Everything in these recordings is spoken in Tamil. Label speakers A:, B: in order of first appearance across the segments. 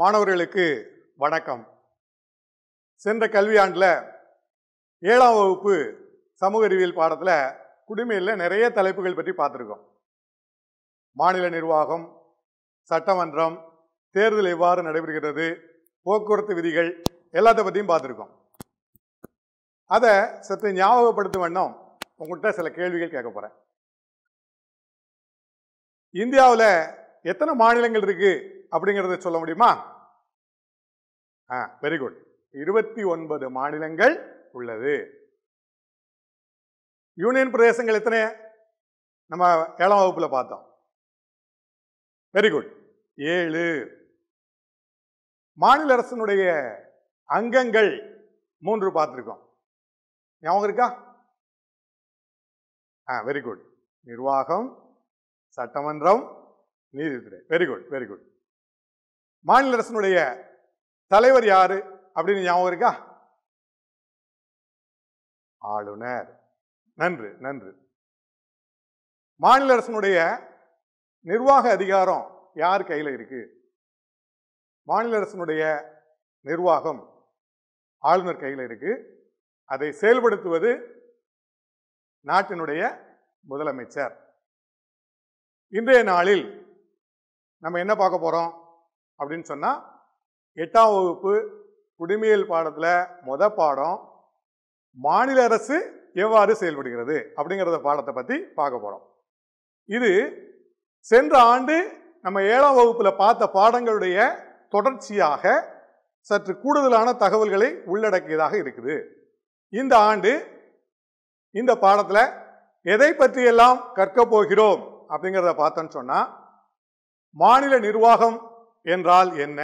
A: மாணவர்களுக்கு வணக்கம் சென்ற கல்வியாண்டில் ஏழாம் வகுப்பு சமூக அறிவியல் பாடத்தில் குடிமையில் நிறைய தலைப்புகள் பற்றி பார்த்துருக்கோம் மாநில நிர்வாகம் சட்டமன்றம் தேர்தல் எவ்வாறு நடைபெறுகிறது போக்குவரத்து விதிகள் எல்லாத்த பற்றியும் பார்த்துருக்கோம் அதை சற்று ஞாபகப்படுத்தும் வண்ணம் உங்கள்கிட்ட சில கேள்விகள் கேட்க போகிறேன் இந்தியாவில் எத்தனை மாநிலங்கள் இருக்கு அப்படிங்கிறத சொல்ல முடியுமா வெரி குட் இருபத்தி ஒன்பது மாநிலங்கள் உள்ளது யூனியன் பிரதேசங்கள் எத்தனை நம்ம ஏழாம் வகுப்புல பார்த்தோம் வெரி குட் ஏழு மாநில அரசனுடைய அங்கங்கள் மூன்று பார்த்துருக்கோம் ஞாபகம் இருக்கா ஆ வெரி குட் நிர்வாகம் சட்டமன்றம் நீதித்துறை வெரி குட் வெரி குட் மாநில அரசனுடைய தலைவர் யாரு அப்படின்னு ஞாபகம் இருக்கா ஆளுநர் நன்று நன்று மாநில அரசனுடைய நிர்வாக அதிகாரம் யார் கையில் இருக்கு மாநில அரசனுடைய நிர்வாகம் ஆளுநர் கையில் இருக்கு அதை செயல்படுத்துவது நாட்டினுடைய முதலமைச்சர் இன்றைய நாளில் நம்ம என்ன பார்க்க போகிறோம் அப்படின்னு சொன்னால் எட்டாம் வகுப்பு குடிமையல் பாடத்தில் மொத பாடம் மாநில அரசு எவ்வாறு செயல்படுகிறது அப்படிங்கிறத பாடத்தை பற்றி பார்க்க போகிறோம் இது சென்ற ஆண்டு நம்ம ஏழாம் வகுப்பில் பார்த்த பாடங்களுடைய தொடர்ச்சியாக சற்று கூடுதலான தகவல்களை உள்ளடக்கியதாக இருக்குது இந்த ஆண்டு இந்த பாடத்தில் எதை பற்றியெல்லாம் கற்க போகிறோம் அப்படிங்கிறத பார்த்தோன்னு சொன்னால் மாநில நிர்வாகம் என்றால் என்ன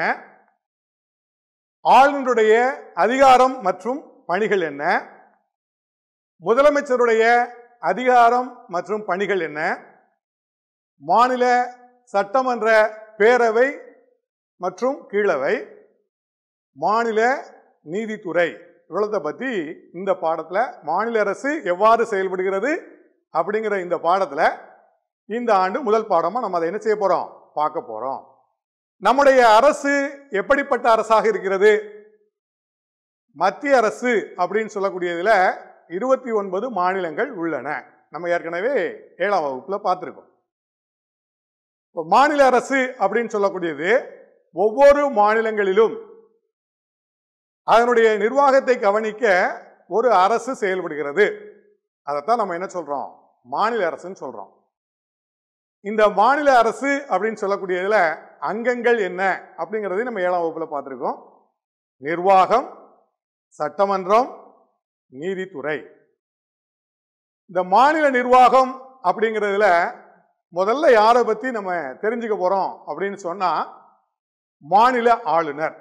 A: ஆளுநருடைய அதிகாரம் மற்றும் பணிகள் என்ன முதலமைச்சருடைய அதிகாரம் மற்றும் பணிகள் என்ன மாநில சட்டமன்ற பேரவை மற்றும் கீழவை மாநில நீதித்துறை இவ்வளத்தை பற்றி இந்த பாடத்தில் மாநில அரசு எவ்வாறு செயல்படுகிறது அப்படிங்கிற இந்த பாடத்தில் இந்த ஆண்டு முதல் பாடமாக நம்ம அதை என்ன செய்ய போகிறோம் பார்க்க போகிறோம் நம்முடைய அரசு எப்படிப்பட்ட அரசாக இருக்கிறது மத்திய அரசு அப்படின்னு சொல்லக்கூடியதில் இருபத்தி ஒன்பது மாநிலங்கள் உள்ளன நம்ம ஏற்கனவே ஏழாம் வகுப்பில் பார்த்துருக்கோம் இப்போ மாநில அரசு அப்படின்னு சொல்லக்கூடியது ஒவ்வொரு மாநிலங்களிலும் அதனுடைய நிர்வாகத்தை கவனிக்க ஒரு அரசு செயல்படுகிறது அதைத்தான் நம்ம என்ன சொல்கிறோம் மாநில அரசுன்னு சொல்கிறோம் இந்த மாநில அரசு அப்படின்னு சொல்லக்கூடியதில் அங்கங்கள் என்ன அப்படிங்கிறதையும் நம்ம ஏழாம் வகுப்பில் பார்த்துருக்கோம் நிர்வாகம் சட்டமன்றம் நீதித்துறை இந்த மாநில நிர்வாகம் அப்படிங்கிறதுல முதல்ல யாரை பற்றி நம்ம தெரிஞ்சுக்க போகிறோம் அப்படின்னு சொன்னால் மாநில ஆளுநர்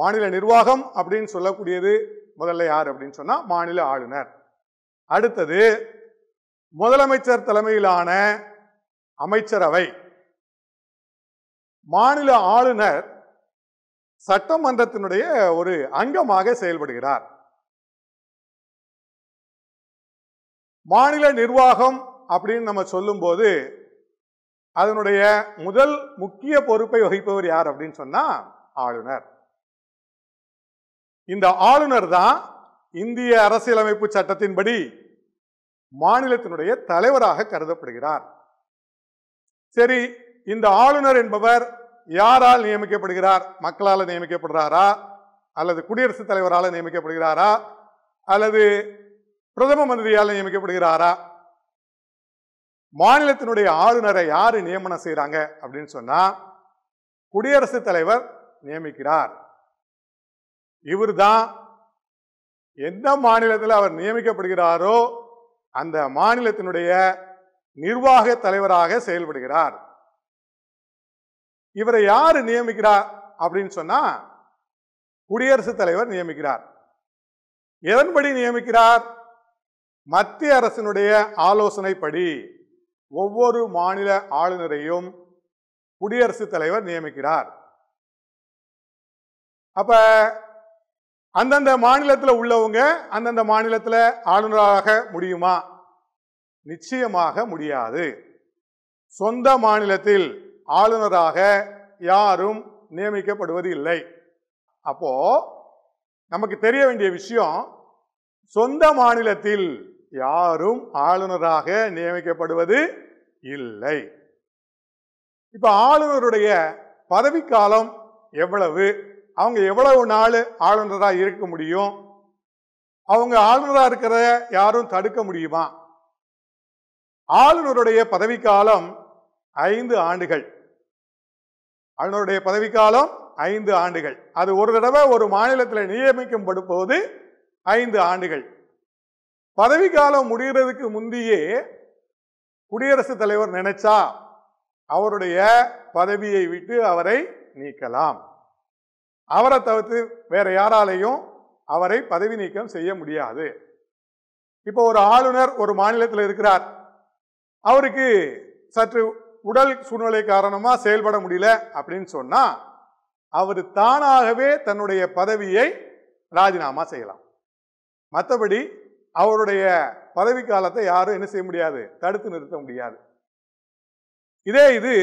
A: மாநில நிர்வாகம் அப்படின்னு சொல்லக்கூடியது முதல்ல யார் அப்படின்னு சொன்னால் மாநில ஆளுநர் அடுத்தது முதலமைச்சர் தலைமையிலான அமைச்சரவை மாநில ஆளுநர் சட்டமன்றத்தினுடைய ஒரு அங்கமாக செயல்படுகிறார் மாநில நிர்வாகம் அப்படின்னு நம்ம சொல்லும்போது அதனுடைய முதல் முக்கிய பொறுப்பை வகிப்பவர் யார் அப்படின்னு சொன்னா ஆளுநர் இந்த ஆளுநர் தான் இந்திய அரசியலமைப்பு சட்டத்தின்படி மாநிலத்தினுடைய தலைவராக கருதப்படுகிறார் சரி இந்த ஆளுநர் என்பவர் யாரால் நியமிக்கப்படுகிறார் மக்களால் நியமிக்கப்படுறாரா அல்லது குடியரசுத் தலைவரால் நியமிக்கப்படுகிறாரா அல்லது பிரதம மந்திரியால் நியமிக்கப்படுகிறாரா மாநிலத்தினுடைய ஆளுநரை யாரு நியமனம் செய்யறாங்க அப்படின்னு சொன்னா குடியரசுத் தலைவர் நியமிக்கிறார் இவர் தான் எந்த மாநிலத்தில் அவர் நியமிக்கப்படுகிறாரோ அந்த மாநிலத்தினுடைய நிர்வாக தலைவராக செயல்படுகிறார் இவரை யார் நியமிக்கிறார் அப்படின்னு சொன்னா குடியரசுத் தலைவர் நியமிக்கிறார் எதன்படி நியமிக்கிறார் மத்திய அரசினுடைய ஆலோசனைப்படி ஒவ்வொரு மாநில ஆளுநரையும் குடியரசுத் தலைவர் நியமிக்கிறார் அப்ப அந்தந்த மாநிலத்தில் உள்ளவங்க அந்தந்த மாநிலத்தில் ஆளுநராக முடியுமா நிச்சயமாக முடியாது சொந்த மாநிலத்தில் ஆளுநராக யாரும் நியமிக்கப்படுவது இல்லை அப்போ நமக்கு தெரிய வேண்டிய விஷயம் சொந்த மாநிலத்தில் யாரும் ஆளுநராக நியமிக்கப்படுவது இல்லை இப்ப ஆளுநருடைய பதவிக்காலம் எவ்வளவு அவங்க எவ்வளவு நாள் ஆளுநராக இருக்க முடியும் அவங்க ஆளுநராக இருக்கிறத யாரும் தடுக்க முடியுமா ஆளுநருடைய பதவிக்காலம் ஐந்து ஆண்டுகள் ஆளுநருடைய பதவிக்காலம் ஐந்து ஆண்டுகள் அது ஒரு தடவை ஒரு மாநிலத்தில் நியமிக்கப்படும் போது ஐந்து ஆண்டுகள் பதவிக்காலம் முடிகிறதுக்கு முந்தையே குடியரசுத் தலைவர் நினைச்சா அவருடைய பதவியை விட்டு அவரை நீக்கலாம் அவரை தவிர்த்து வேற யாராலையும் அவரை பதவி நீக்கம் செய்ய முடியாது இப்போ ஒரு ஆளுநர் ஒரு மாநிலத்தில் இருக்கிறார் அவருக்கு சற்று உடல் சூழ்நிலை காரணமாக செயல்பட முடியல அப்படின்னு சொன்னால் அவர் தானாகவே தன்னுடைய பதவியை ராஜினாமா செய்யலாம் மற்றபடி அவருடைய பதவி காலத்தை யாரும் என்ன செய்ய முடியாது தடுத்து நிறுத்த முடியாது இதே இது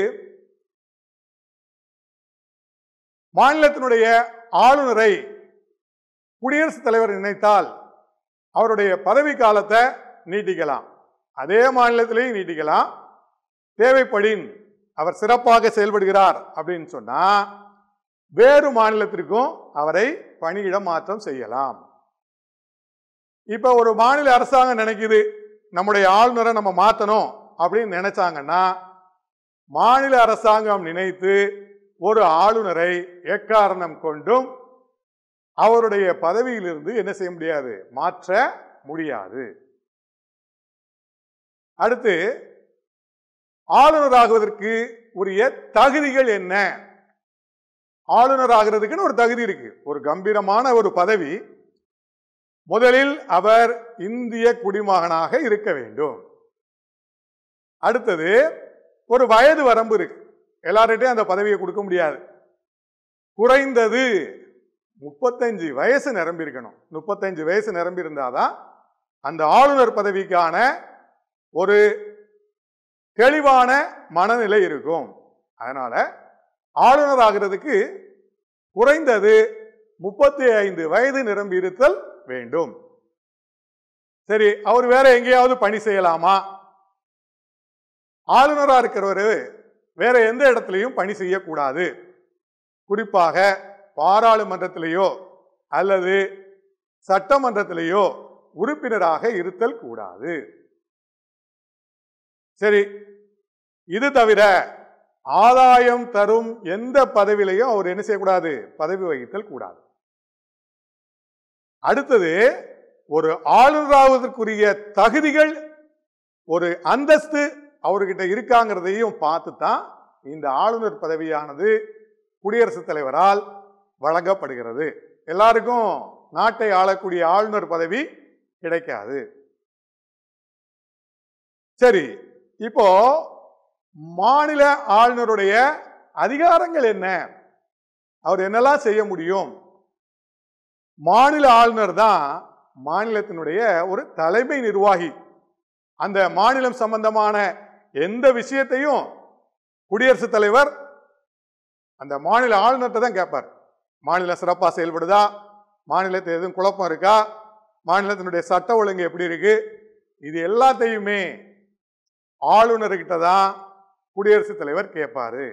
A: மாநிலத்தினுடைய ஆளுநரை குடியரசுத் தலைவர் நினைத்தால் அவருடைய பதவி காலத்தை நீட்டிக்கலாம் அதே மாநிலத்திலையும் நீட்டிக்கலாம் தேவைப்படின் அவர் சிறப்பாக செயல்படுகிறார் அப்படின்னு சொன்னா வேறு மாநிலத்திற்கும் அவரை பணியிட மாற்றம் செய்யலாம் இப்போ ஒரு மாநில அரசாங்கம் நினைக்குது நம்முடைய ஆளுநரை நம்ம மாற்றணும் அப்படின்னு நினைச்சாங்கன்னா மாநில அரசாங்கம் நினைத்து ஒரு ஆளுநரை எக்காரணம் கொண்டும் அவருடைய பதவியிலிருந்து என்ன செய்ய முடியாது மாற்ற முடியாது அடுத்து ஆளுநராகுவதற்கு உரிய தகுதிகள் என்ன ஆளுநர் ஆகிறதுக்குன்னு ஒரு தகுதி இருக்கு ஒரு கம்பீரமான ஒரு பதவி முதலில் அவர் இந்திய குடிமகனாக இருக்க வேண்டும் அடுத்தது ஒரு வயது வரம்பு இருக்கு எல்லார்கிட்டையும் அந்த பதவியை கொடுக்க முடியாது குறைந்தது முப்பத்தஞ்சு வயசு நிரம்பி இருக்கணும் முப்பத்தஞ்சு வயசு நிரம்பி இருந்தாதான் அந்த ஆளுநர் பதவிக்கான ஒரு தெளிவான மனநிலை இருக்கும் அதனால ஆளுநர் ஆகிறதுக்கு குறைந்தது முப்பத்தி ஐந்து வயது நிரம்பி இருத்தல் வேண்டும் சரி அவர் வேற எங்கேயாவது பணி செய்யலாமா ஆளுநராக இருக்கிறவர் வேற எந்த இடத்துலையும் பணி செய்யக்கூடாது குறிப்பாக பாராளுமன்றத்திலேயோ அல்லது சட்டமன்றத்திலேயோ உறுப்பினராக இருத்தல் கூடாது சரி இது தவிர ஆதாயம் தரும் எந்த பதவியிலையும் அவர் என்ன செய்யக்கூடாது பதவி வகித்தல் கூடாது அடுத்தது ஒரு ஆளுநராவதற்குரிய தகுதிகள் ஒரு அந்தஸ்து அவர்கிட்ட இருக்காங்கிறதையும் பார்த்து தான் இந்த ஆளுநர் பதவியானது குடியரசுத் தலைவரால் வழங்கப்படுகிறது எல்லாருக்கும் நாட்டை ஆளக்கூடிய ஆளுநர் பதவி கிடைக்காது சரி இப்போ மாநில ஆளுநருடைய அதிகாரங்கள் என்ன அவர் என்னெல்லாம் செய்ய முடியும் மாநில ஆளுநர் தான் மாநிலத்தினுடைய ஒரு தலைமை நிர்வாகி அந்த மாநிலம் சம்பந்தமான எந்த விஷயத்தையும் குடியரசுத் தலைவர் அந்த மாநில ஆளுநர்கிட்ட தான் கேட்பார் மாநிலம் சிறப்பாக செயல்படுதா மாநிலத்தில் எதுவும் குழப்பம் இருக்கா மாநிலத்தினுடைய சட்ட ஒழுங்கு எப்படி இருக்கு இது எல்லாத்தையுமே ஆளுநர்கிட்ட தான் குடியரசுத் தலைவர் கேட்பாரு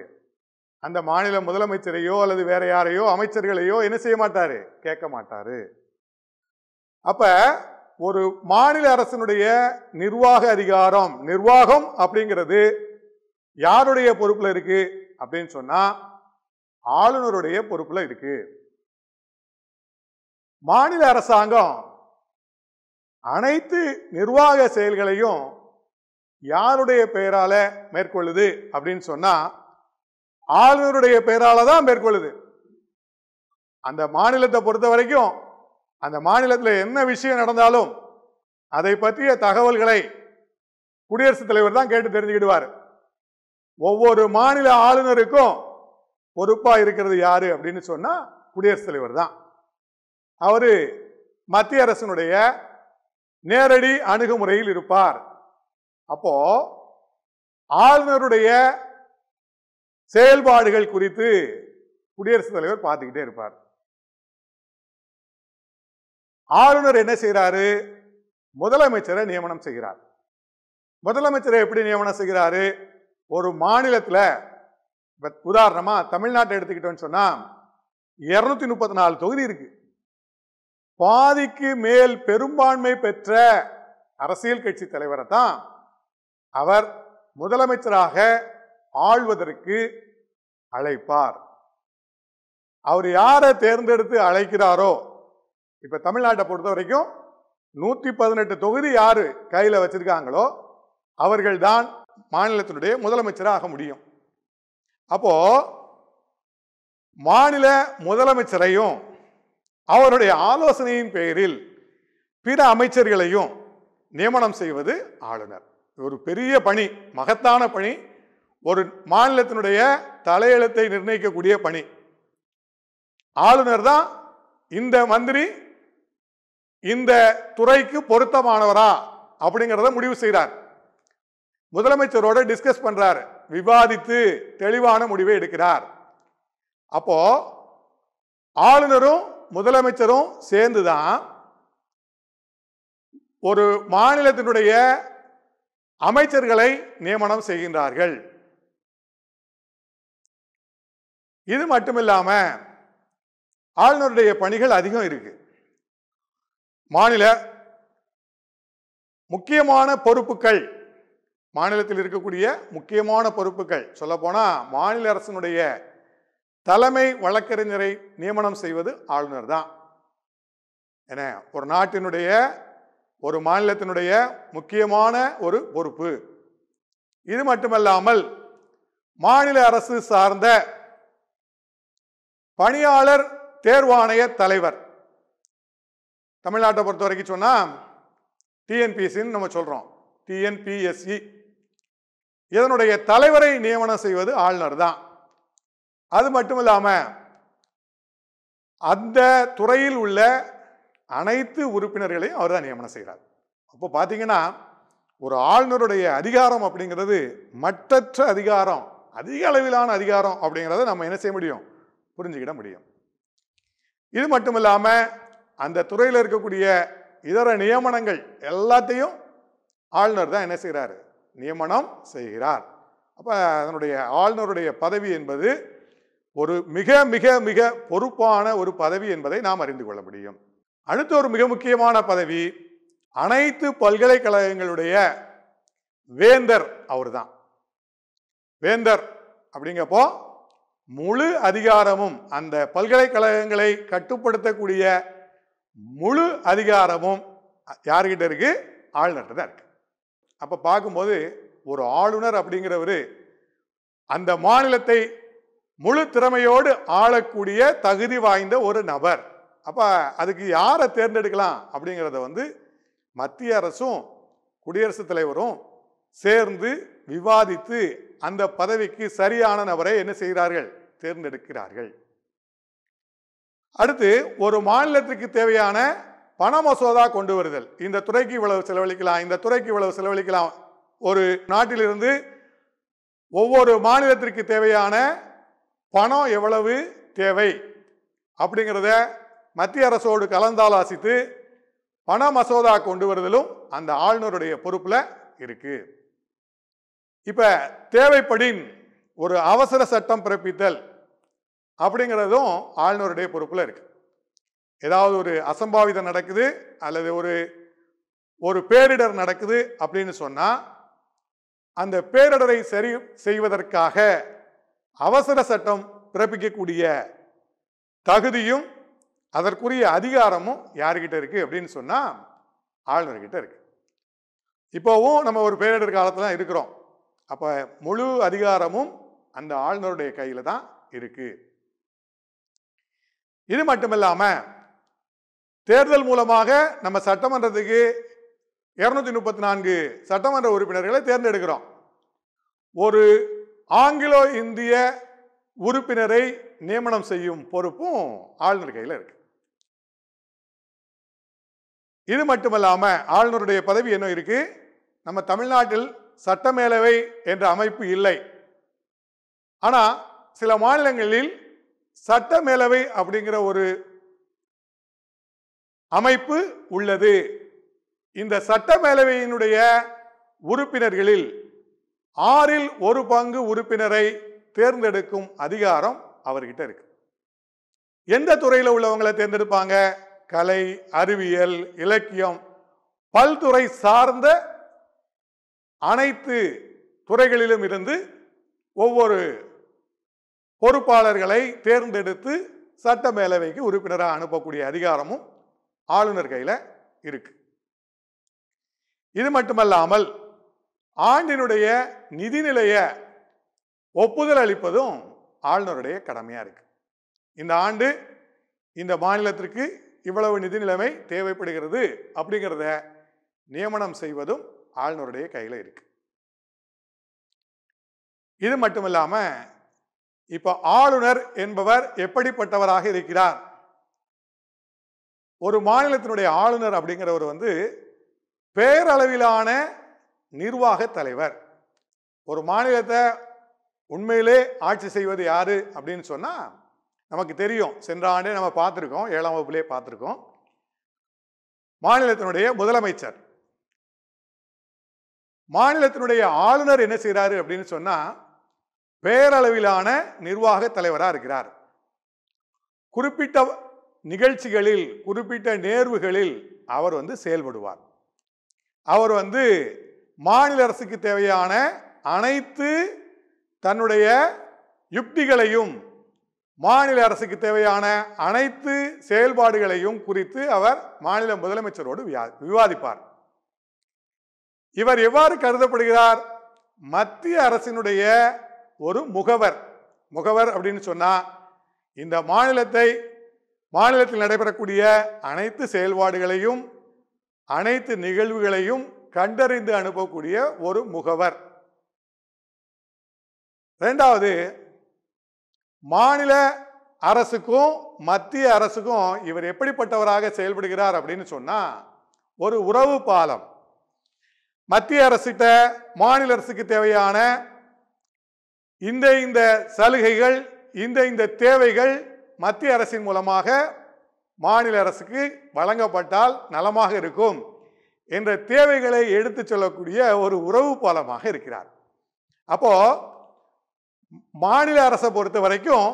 A: அந்த மாநில முதலமைச்சரையோ அல்லது வேற யாரையோ அமைச்சர்களையோ என்ன செய்ய மாட்டாரு கேட்க மாட்டாரு அப்ப ஒரு மாநில அரசனுடைய நிர்வாக அதிகாரம் நிர்வாகம் அப்படிங்கிறது யாருடைய பொறுப்புல இருக்கு அப்படின்னு சொன்னா ஆளுநருடைய பொறுப்புல இருக்கு மாநில அரசாங்கம் அனைத்து நிர்வாக செயல்களையும் யாருடைய பெயரால மேற்கொள்ளுது அப்படின்னு சொன்னா ஆளுநருடைய பெயரால தான் மேற்கொள்ளுது அந்த மாநிலத்தை பொறுத்த வரைக்கும் அந்த மாநிலத்தில் என்ன விஷயம் நடந்தாலும் அதை பற்றிய தகவல்களை குடியரசுத் தலைவர் தான் கேட்டு தெரிஞ்சுக்கிடுவார் ஒவ்வொரு மாநில ஆளுநருக்கும் பொறுப்பா இருக்கிறது யாரு அப்படின்னு சொன்னா குடியரசுத் தலைவர் தான் அவரு மத்திய அரசனுடைய நேரடி அணுகுமுறையில் இருப்பார் அப்போ ஆளுநருடைய செயல்பாடுகள் குறித்து குடியரசுத் தலைவர் பார்த்துக்கிட்டே இருப்பார் ஆளுநர் என்ன செய்கிறாரு முதலமைச்சரை நியமனம் செய்கிறார் முதலமைச்சரை எப்படி நியமனம் செய்கிறாரு ஒரு மாநிலத்தில் உதாரணமாக தமிழ்நாட்டை எடுத்துக்கிட்டோம்னு சொன்னால் இருநூத்தி முப்பத்தி நாலு தொகுதி இருக்கு பாதிக்கு மேல் பெரும்பான்மை பெற்ற அரசியல் கட்சி தலைவரை தான் அவர் முதலமைச்சராக ஆழ்வதற்கு அழைப்பார் அவர் யாரை தேர்ந்தெடுத்து அழைக்கிறாரோ இப்ப தமிழ்நாட்டை பொறுத்த வரைக்கும் நூத்தி பதினெட்டு தொகுதி யாரு கையில வச்சிருக்காங்களோ அவர்கள் தான் மாநிலத்தினுடைய முதலமைச்சராக முடியும் அப்போ மாநில முதலமைச்சரையும் அவருடைய ஆலோசனையின் பெயரில் பிற அமைச்சர்களையும் நியமனம் செய்வது ஆளுநர் ஒரு பெரிய பணி மகத்தான பணி ஒரு மாநிலத்தினுடைய தலையெழுத்தை நிர்ணயிக்கக்கூடிய பணி ஆளுநர் தான் இந்த மந்திரி இந்த துறைக்கு பொருத்தமானவரா அப்படிங்கிறத முடிவு செய்கிறார் முதலமைச்சரோட டிஸ்கஸ் பண்ணுறார் விவாதித்து தெளிவான முடிவை எடுக்கிறார் அப்போ ஆளுநரும் முதலமைச்சரும் சேர்ந்து தான் ஒரு மாநிலத்தினுடைய அமைச்சர்களை நியமனம் செய்கின்றார்கள் இது மட்டுமில்லாம ஆளுநருடைய பணிகள் அதிகம் இருக்கு மாநில முக்கியமான பொறுப்புகள் மாநிலத்தில் இருக்கக்கூடிய முக்கியமான பொறுப்புகள் போனா மாநில அரசினுடைய தலைமை வழக்கறிஞரை நியமனம் செய்வது ஆளுநர் தான் என ஒரு நாட்டினுடைய ஒரு மாநிலத்தினுடைய முக்கியமான ஒரு பொறுப்பு இது மட்டுமல்லாமல் மாநில அரசு சார்ந்த பணியாளர் தேர்வாணைய தலைவர் தமிழ்நாட்டை பொறுத்த வரைக்கும் சொன்னால் டிஎன்பிஎஸ்சின்னு நம்ம சொல்கிறோம் டிஎன்பிஎஸ்சி இதனுடைய தலைவரை நியமனம் செய்வது ஆளுநர் தான் அது மட்டும் இல்லாமல் அந்த துறையில் உள்ள அனைத்து உறுப்பினர்களையும் அவர் தான் நியமனம் செய்கிறார் அப்போ பார்த்தீங்கன்னா ஒரு ஆளுநருடைய அதிகாரம் அப்படிங்கிறது மற்றற்ற அதிகாரம் அதிக அளவிலான அதிகாரம் அப்படிங்கிறத நம்ம என்ன செய்ய முடியும் புரிஞ்சுக்கிட முடியும் இது மட்டும் இல்லாமல் அந்த துறையில் இருக்கக்கூடிய இதர நியமனங்கள் எல்லாத்தையும் ஆளுநர் தான் என்ன செய்கிறார் நியமனம் செய்கிறார் அப்போ அதனுடைய ஆளுநருடைய பதவி என்பது ஒரு மிக மிக மிக பொறுப்பான ஒரு பதவி என்பதை நாம் அறிந்து கொள்ள முடியும் அடுத்த ஒரு மிக முக்கியமான பதவி அனைத்து பல்கலைக்கழகங்களுடைய வேந்தர் அவர் தான் வேந்தர் அப்படிங்கப்போ முழு அதிகாரமும் அந்த பல்கலைக்கழகங்களை கட்டுப்படுத்தக்கூடிய முழு அதிகாரமும் யார்கிட்ட இருக்கு ஆளுநர்கிட்ட தான் இருக்கு அப்போ பார்க்கும்போது ஒரு ஆளுநர் அப்படிங்கிறவர் அந்த மாநிலத்தை முழு திறமையோடு ஆளக்கூடிய தகுதி வாய்ந்த ஒரு நபர் அப்போ அதுக்கு யாரை தேர்ந்தெடுக்கலாம் அப்படிங்கிறத வந்து மத்திய அரசும் குடியரசுத் தலைவரும் சேர்ந்து விவாதித்து அந்த பதவிக்கு சரியான நபரை என்ன செய்கிறார்கள் தேர்ந்தெடுக்கிறார்கள் அடுத்து ஒரு மாநிலத்திற்கு தேவையான பண மசோதா கொண்டு வருதல் இந்த துறைக்கு இவ்வளவு செலவழிக்கலாம் இந்த துறைக்கு இவ்வளவு செலவழிக்கலாம் ஒரு நாட்டிலிருந்து ஒவ்வொரு மாநிலத்திற்கு தேவையான பணம் எவ்வளவு தேவை அப்படிங்கிறத மத்திய அரசோடு கலந்தாலாசித்து பண மசோதா கொண்டு வருதலும் அந்த ஆளுநருடைய பொறுப்பில் இருக்கு இப்போ தேவைப்படின் ஒரு அவசர சட்டம் பிறப்பித்தல் அப்படிங்கிறதும் ஆளுநருடைய பொறுப்பில் இருக்கு ஏதாவது ஒரு அசம்பாவிதம் நடக்குது அல்லது ஒரு ஒரு பேரிடர் நடக்குது அப்படின்னு சொன்னால் அந்த பேரிடரை சரி செய்வதற்காக அவசர சட்டம் பிறப்பிக்கக்கூடிய தகுதியும் அதற்குரிய அதிகாரமும் யார்கிட்ட இருக்குது அப்படின்னு சொன்னால் ஆளுநர்கிட்ட இருக்குது இப்போவும் நம்ம ஒரு பேரிடர் காலத்தில் தான் இருக்கிறோம் அப்போ முழு அதிகாரமும் அந்த ஆளுநருடைய கையில் தான் இருக்குது இது மட்டும் இல்லாமல் தேர்தல் மூலமாக நம்ம சட்டமன்றத்துக்கு இரநூத்தி முப்பத்தி நான்கு சட்டமன்ற உறுப்பினர்களை தேர்ந்தெடுக்கிறோம் ஒரு ஆங்கிலோ இந்திய உறுப்பினரை நியமனம் செய்யும் பொறுப்பும் ஆளுநர் கையில் இருக்கு இது மட்டுமல்லாமல் ஆளுநருடைய பதவி என்ன இருக்குது நம்ம தமிழ்நாட்டில் சட்டமேலவை என்ற அமைப்பு இல்லை ஆனால் சில மாநிலங்களில் சட்டமேலவை அப்படிங்கிற ஒரு அமைப்பு உள்ளது இந்த சட்டமேலவையினுடைய உறுப்பினர்களில் ஆறில் ஒரு பங்கு உறுப்பினரை தேர்ந்தெடுக்கும் அதிகாரம் அவர்கிட்ட இருக்கு எந்த துறையில் உள்ளவங்களை தேர்ந்தெடுப்பாங்க கலை அறிவியல் இலக்கியம் பல்துறை சார்ந்த அனைத்து துறைகளிலும் இருந்து ஒவ்வொரு பொறுப்பாளர்களை தேர்ந்தெடுத்து சட்ட மேலவைக்கு உறுப்பினராக அனுப்பக்கூடிய அதிகாரமும் ஆளுநர் கையில் இருக்கு இது மட்டுமல்லாமல் ஆண்டினுடைய நிதிநிலைய ஒப்புதல் அளிப்பதும் ஆளுநருடைய கடமையாக இருக்கு இந்த ஆண்டு இந்த மாநிலத்திற்கு இவ்வளவு நிதி நிலைமை தேவைப்படுகிறது அப்படிங்கிறத நியமனம் செய்வதும் ஆளுநருடைய கையில் இருக்கு இது மட்டும் இல்லாமல் இப்போ ஆளுநர் என்பவர் எப்படிப்பட்டவராக இருக்கிறார் ஒரு மாநிலத்தினுடைய ஆளுநர் அப்படிங்கிறவர் வந்து பேரளவிலான நிர்வாக தலைவர் ஒரு மாநிலத்தை உண்மையிலே ஆட்சி செய்வது யாரு அப்படின்னு சொன்னால் நமக்கு தெரியும் சென்ற ஆண்டே நம்ம பார்த்துருக்கோம் ஏழாம் வகுப்புலேயே பார்த்துருக்கோம் மாநிலத்தினுடைய முதலமைச்சர் மாநிலத்தினுடைய ஆளுநர் என்ன செய்கிறாரு அப்படின்னு சொன்னால் பேரளவிலான நிர்வாக தலைவராக இருக்கிறார் குறிப்பிட்ட நிகழ்ச்சிகளில் குறிப்பிட்ட நேர்வுகளில் அவர் வந்து செயல்படுவார் அவர் வந்து மாநில அரசுக்கு தேவையான அனைத்து தன்னுடைய யுக்திகளையும் மாநில அரசுக்கு தேவையான அனைத்து செயல்பாடுகளையும் குறித்து அவர் மாநில முதலமைச்சரோடு விவாதிப்பார் இவர் எவ்வாறு கருதப்படுகிறார் மத்திய அரசினுடைய ஒரு முகவர் முகவர் அப்படின்னு சொன்னால் இந்த மாநிலத்தை மாநிலத்தில் நடைபெறக்கூடிய அனைத்து செயல்பாடுகளையும் அனைத்து நிகழ்வுகளையும் கண்டறிந்து அனுப்பக்கூடிய ஒரு முகவர் ரெண்டாவது மாநில அரசுக்கும் மத்திய அரசுக்கும் இவர் எப்படிப்பட்டவராக செயல்படுகிறார் அப்படின்னு சொன்னால் ஒரு உறவு பாலம் மத்திய அரசிட்ட மாநில அரசுக்கு தேவையான இந்த இந்த சலுகைகள் இந்த இந்த தேவைகள் மத்திய அரசின் மூலமாக மாநில அரசுக்கு வழங்கப்பட்டால் நலமாக இருக்கும் என்ற தேவைகளை எடுத்து சொல்லக்கூடிய ஒரு உறவு பாலமாக இருக்கிறார் அப்போது மாநில அரசை பொறுத்த வரைக்கும்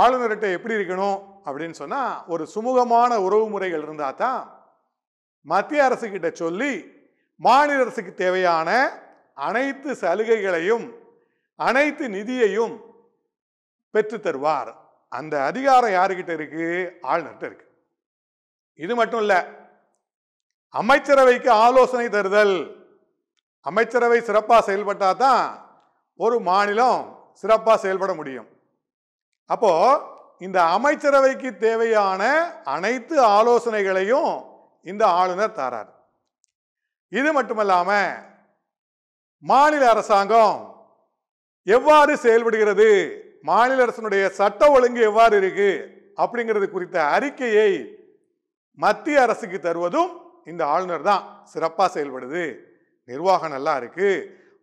A: ஆளுநர்கிட்ட எப்படி இருக்கணும் அப்படின்னு சொன்னால் ஒரு சுமூகமான உறவு முறைகள் இருந்தால் தான் மத்திய அரசுக்கிட்ட சொல்லி மாநில அரசுக்கு தேவையான அனைத்து சலுகைகளையும் அனைத்து நிதியையும் பெற்று தருவார் அந்த அதிகாரம் யாருக்கிட்ட இருக்கு ஆளுநர்கிட்ட இருக்கு இது மட்டும் இல்லை அமைச்சரவைக்கு ஆலோசனை தருதல் அமைச்சரவை சிறப்பாக செயல்பட்டால் தான் ஒரு மாநிலம் சிறப்பாக செயல்பட முடியும் அப்போ இந்த அமைச்சரவைக்கு தேவையான அனைத்து ஆலோசனைகளையும் இந்த ஆளுநர் தரார் இது மட்டுமல்லாம மாநில அரசாங்கம் எவ்வாறு செயல்படுகிறது மாநில அரசனுடைய சட்ட ஒழுங்கு எவ்வாறு இருக்கு அப்படிங்கிறது குறித்த அறிக்கையை மத்திய அரசுக்கு தருவதும் இந்த ஆளுநர் தான் சிறப்பாக செயல்படுது நிர்வாகம் நல்லா இருக்கு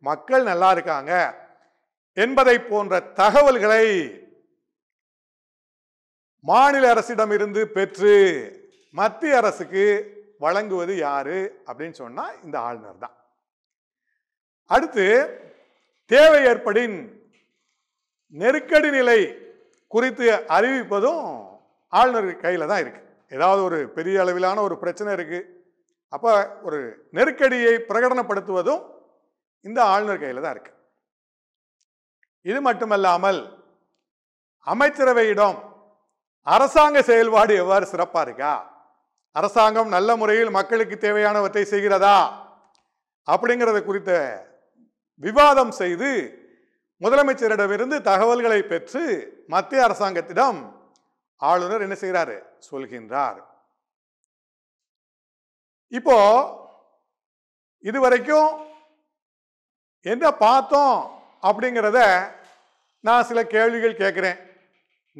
A: மக்கள் நல்லா இருக்காங்க என்பதை போன்ற தகவல்களை மாநில அரசிடம் இருந்து பெற்று மத்திய அரசுக்கு வழங்குவது யாரு அப்படின்னு சொன்னால் இந்த ஆளுநர் தான் அடுத்து தேவை ஏற்படின் நெருக்கடி நிலை குறித்து அறிவிப்பதும் ஆளுநர் கையில் தான் இருக்குது ஏதாவது ஒரு பெரிய அளவிலான ஒரு பிரச்சனை இருக்குது அப்போ ஒரு நெருக்கடியை பிரகடனப்படுத்துவதும் இந்த ஆளுநர் கையில் தான் இருக்குது இது மட்டுமல்லாமல் அமைச்சரவையிடம் அரசாங்க செயல்பாடு எவ்வாறு சிறப்பாக இருக்கா அரசாங்கம் நல்ல முறையில் மக்களுக்கு தேவையானவற்றை செய்கிறதா அப்படிங்கிறது குறித்த விவாதம் செய்து முதலமைச்சரிடமிருந்து தகவல்களை பெற்று மத்திய அரசாங்கத்திடம் ஆளுநர் என்ன செய்கிறாரு சொல்கின்றார் இப்போ இதுவரைக்கும் என்ன பார்த்தோம் அப்படிங்கிறத நான் சில கேள்விகள் கேட்குறேன்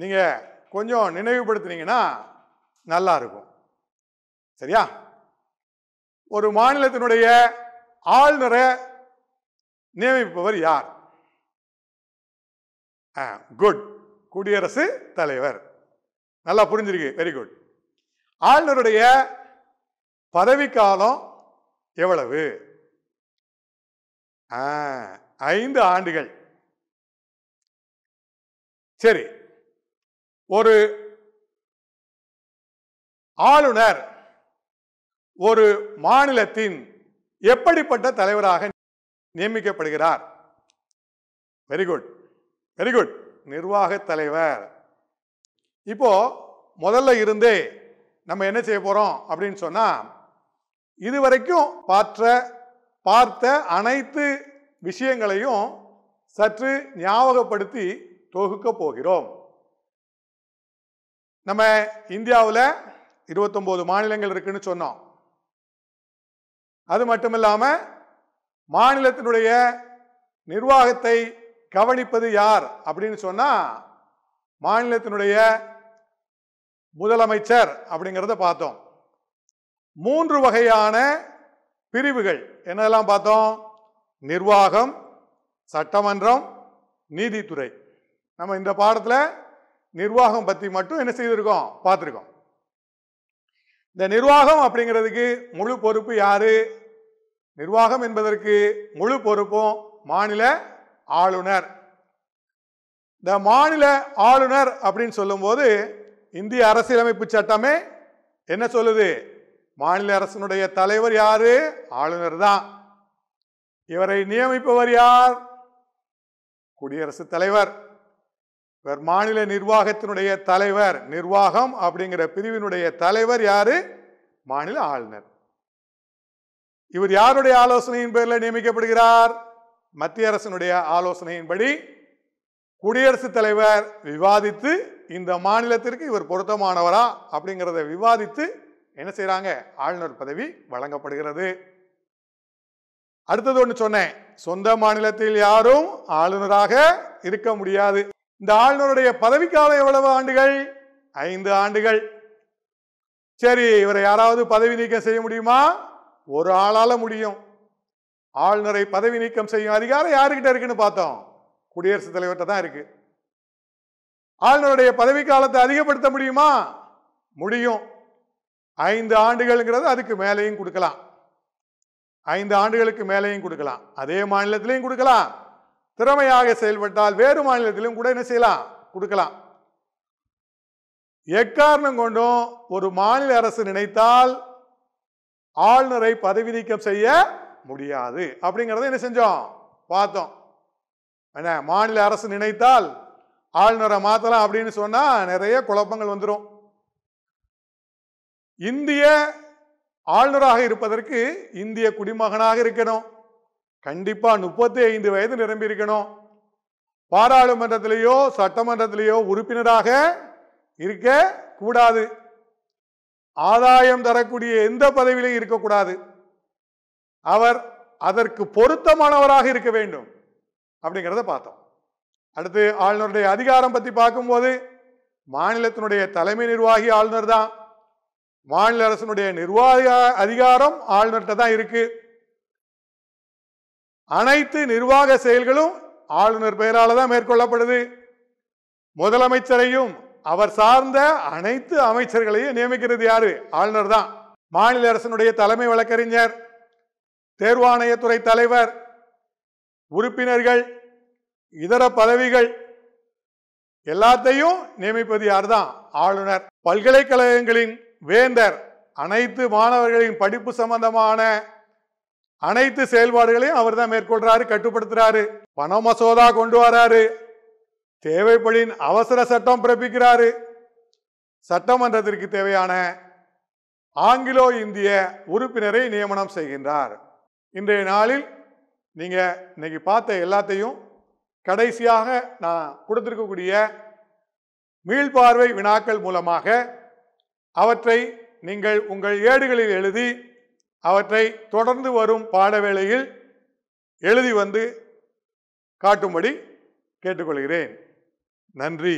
A: நீங்கள் கொஞ்சம் நினைவுபடுத்துனீங்கன்னா நல்லா இருக்கும் சரியா ஒரு மாநிலத்தினுடைய ஆளுநரை நியமிப்பவர் யார் குட் குடியரசு தலைவர் நல்லா புரிஞ்சிருக்கு வெரி குட் ஆளுநருடைய பதவிக்காலம் எவ்வளவு ஐந்து ஆண்டுகள் சரி ஒரு ஆளுநர் ஒரு மாநிலத்தின் எப்படிப்பட்ட தலைவராக நியமிக்கப்படுகிறார் வெரி குட் வெரி குட் நிர்வாக தலைவர் இப்போ முதல்ல இருந்தே நம்ம என்ன செய்ய போகிறோம் அப்படின்னு சொன்னால் இதுவரைக்கும் பார்த்த பார்த்த அனைத்து விஷயங்களையும் சற்று ஞாபகப்படுத்தி தொகுக்க போகிறோம் நம்ம இந்தியாவில் இருபத்தொம்போது மாநிலங்கள் இருக்குன்னு சொன்னோம் அது மட்டும் இல்லாமல் மாநிலத்தினுடைய நிர்வாகத்தை கவனிப்பது யார் அப்படின்னு சொன்னால் மாநிலத்தினுடைய முதலமைச்சர் அப்படிங்கிறத பார்த்தோம் மூன்று வகையான பிரிவுகள் என்னெல்லாம் பார்த்தோம் நிர்வாகம் சட்டமன்றம் நீதித்துறை நம்ம இந்த பாடத்தில் நிர்வாகம் பற்றி மட்டும் என்ன செய்திருக்கோம் பார்த்துருக்கோம் இந்த நிர்வாகம் அப்படிங்கிறதுக்கு முழு பொறுப்பு யாரு நிர்வாகம் என்பதற்கு முழு பொறுப்பும் மாநில ஆளுநர் இந்த மாநில ஆளுநர் அப்படின்னு சொல்லும்போது இந்திய அரசியலமைப்பு சட்டமே என்ன சொல்லுது மாநில அரசனுடைய தலைவர் யாரு ஆளுநர் தான் இவரை நியமிப்பவர் யார் குடியரசுத் தலைவர் இவர் மாநில நிர்வாகத்தினுடைய தலைவர் நிர்வாகம் அப்படிங்கிற பிரிவினுடைய தலைவர் யாரு மாநில ஆளுநர் இவர் யாருடைய ஆலோசனையின் பேரில் நியமிக்கப்படுகிறார் மத்திய அரசினுடைய ஆலோசனையின்படி குடியரசுத் தலைவர் விவாதித்து இந்த மாநிலத்திற்கு இவர் பொருத்தமானவரா அப்படிங்கிறத விவாதித்து என்ன செய்கிறாங்க ஆளுநர் பதவி வழங்கப்படுகிறது அடுத்தது ஒன்று சொன்னேன் சொந்த மாநிலத்தில் யாரும் ஆளுநராக இருக்க முடியாது இந்த ஆளுநருடைய பதவிக்காலம் எவ்வளவு ஆண்டுகள் ஐந்து ஆண்டுகள் சரி இவரை யாராவது பதவி நீக்கம் செய்ய முடியுமா ஒரு ஆளால முடியும் ஆளுநரை பதவி நீக்கம் செய்யும் அதிகாரம் யாருக்கிட்ட இருக்குன்னு பார்த்தோம் குடியரசுத் தலைவர்கிட்ட தான் இருக்கு ஆளுநருடைய பதவி காலத்தை அதிகப்படுத்த முடியுமா முடியும் ஐந்து ஆண்டுகள்ங்கிறது அதுக்கு மேலேயும் கொடுக்கலாம் ஐந்து ஆண்டுகளுக்கு மேலேயும் கொடுக்கலாம் அதே மாநிலத்திலையும் கொடுக்கலாம் திறமையாக செயல்பட்டால் வேறு மாநிலத்திலும் கூட என்ன செய்யலாம் கொடுக்கலாம் எக்காரணம் கொண்டும் ஒரு மாநில அரசு நினைத்தால் ஆளுநரை பதவி நீக்கம் செய்ய முடியாது அப்படிங்கிறத என்ன செஞ்சோம் பார்த்தோம் என்ன மாநில அரசு நினைத்தால் ஆளுநரை மாற்றலாம் அப்படின்னு சொன்னால் நிறைய குழப்பங்கள் வந்துடும் இந்திய ஆளுநராக இருப்பதற்கு இந்திய குடிமகனாக இருக்கணும் கண்டிப்பா முப்பத்தி ஐந்து வயது நிரம்பி இருக்கணும் பாராளுமன்றத்திலேயோ சட்டமன்றத்திலேயோ உறுப்பினராக இருக்க கூடாது ஆதாயம் தரக்கூடிய எந்த பதவியிலும் இருக்கக்கூடாது அவர் அதற்கு பொருத்தமானவராக இருக்க வேண்டும் அப்படிங்கிறத பார்த்தோம் அடுத்து ஆளுநருடைய அதிகாரம் பற்றி பார்க்கும்போது மாநிலத்தினுடைய தலைமை நிர்வாகி ஆளுநர் தான் மாநில அரசனுடைய நிர்வாக அதிகாரம் ஆளுநர்கிட்ட தான் இருக்கு அனைத்து நிர்வாக செயல்களும் ஆளுநர் பெயரால் தான் மேற்கொள்ளப்படுது முதலமைச்சரையும் அவர் சார்ந்த அனைத்து அமைச்சர்களையும் நியமிக்கிறது யாரு ஆளுநர் தான் மாநில அரசனுடைய தலைமை வழக்கறிஞர் தேர்வாணையத்துறை தலைவர் உறுப்பினர்கள் இதர பதவிகள் எல்லாத்தையும் நியமிப்பது யார் தான் ஆளுநர் பல்கலைக்கழகங்களின் வேந்தர் அனைத்து மாணவர்களின் படிப்பு சம்பந்தமான அனைத்து செயல்பாடுகளையும் அவர் தான் மேற்கொள்றாரு கட்டுப்படுத்துறாரு பண மசோதா கொண்டு வராரு தேவைப்படின் அவசர சட்டம் பிறப்பிக்கிறாரு சட்டமன்றத்திற்கு தேவையான ஆங்கிலோ இந்திய உறுப்பினரை நியமனம் செய்கின்றார் இன்றைய நாளில் நீங்கள் இன்னைக்கு பார்த்த எல்லாத்தையும் கடைசியாக நான் கொடுத்துருக்கக்கூடிய மீள்பார்வை வினாக்கள் மூலமாக அவற்றை நீங்கள் உங்கள் ஏடுகளில் எழுதி அவற்றை தொடர்ந்து வரும் பாடவேளையில் எழுதி வந்து காட்டும்படி கேட்டுக்கொள்கிறேன் நன்றி